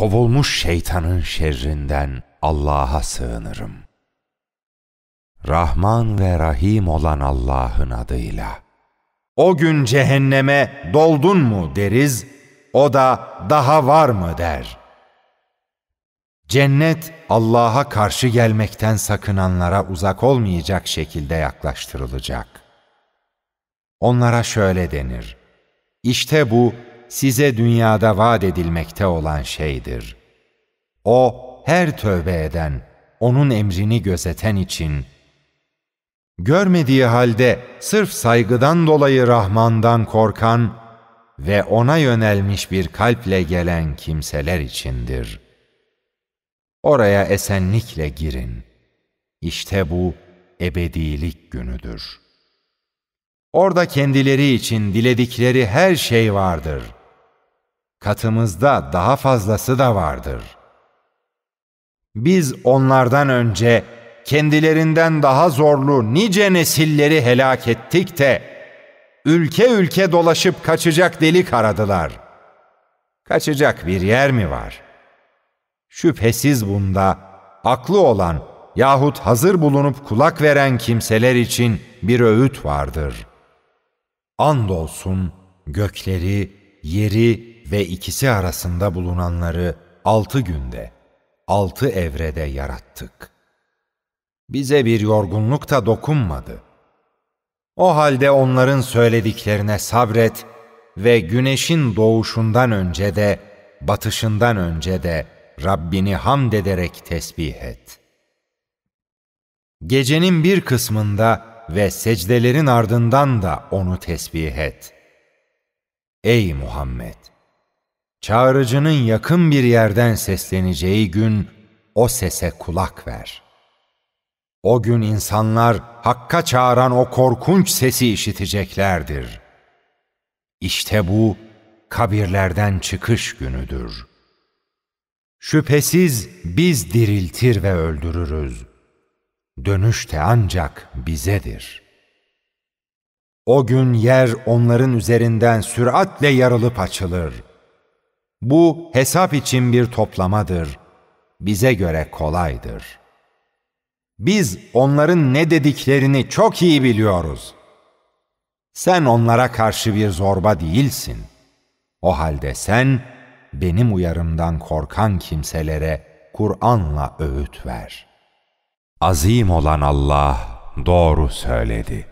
Kovulmuş şeytanın şerrinden Allah'a sığınırım. Rahman ve Rahim olan Allah'ın adıyla. O gün cehenneme doldun mu deriz, o da daha var mı der. Cennet Allah'a karşı gelmekten sakınanlara uzak olmayacak şekilde yaklaştırılacak. Onlara şöyle denir. İşte bu size dünyada vaat edilmekte olan şeydir. O, her tövbe eden, onun emrini gözeten için, görmediği halde sırf saygıdan dolayı Rahman'dan korkan ve ona yönelmiş bir kalple gelen kimseler içindir. Oraya esenlikle girin. İşte bu ebedilik günüdür. Orada kendileri için diledikleri her şey vardır.'' katımızda daha fazlası da vardır. Biz onlardan önce kendilerinden daha zorlu nice nesilleri helak ettik de ülke ülke dolaşıp kaçacak delik aradılar. Kaçacak bir yer mi var? Şüphesiz bunda aklı olan yahut hazır bulunup kulak veren kimseler için bir öğüt vardır. Andolsun gökleri, yeri ve ikisi arasında bulunanları altı günde, altı evrede yarattık. Bize bir yorgunluk da dokunmadı. O halde onların söylediklerine sabret ve güneşin doğuşundan önce de, batışından önce de Rabbini hamd ederek tesbih et. Gecenin bir kısmında ve secdelerin ardından da onu tesbih et. Ey Muhammed! Çağırıcının yakın bir yerden sesleneceği gün o sese kulak ver. O gün insanlar hakka çağıran o korkunç sesi işiteceklerdir. İşte bu kabirlerden çıkış günüdür. Şüphesiz biz diriltir ve öldürürüz. Dönüş de ancak bizedir. O gün yer onların üzerinden süratle yarılıp açılır.'' Bu hesap için bir toplamadır. Bize göre kolaydır. Biz onların ne dediklerini çok iyi biliyoruz. Sen onlara karşı bir zorba değilsin. O halde sen benim uyarımdan korkan kimselere Kur'an'la öğüt ver. Azim olan Allah doğru söyledi.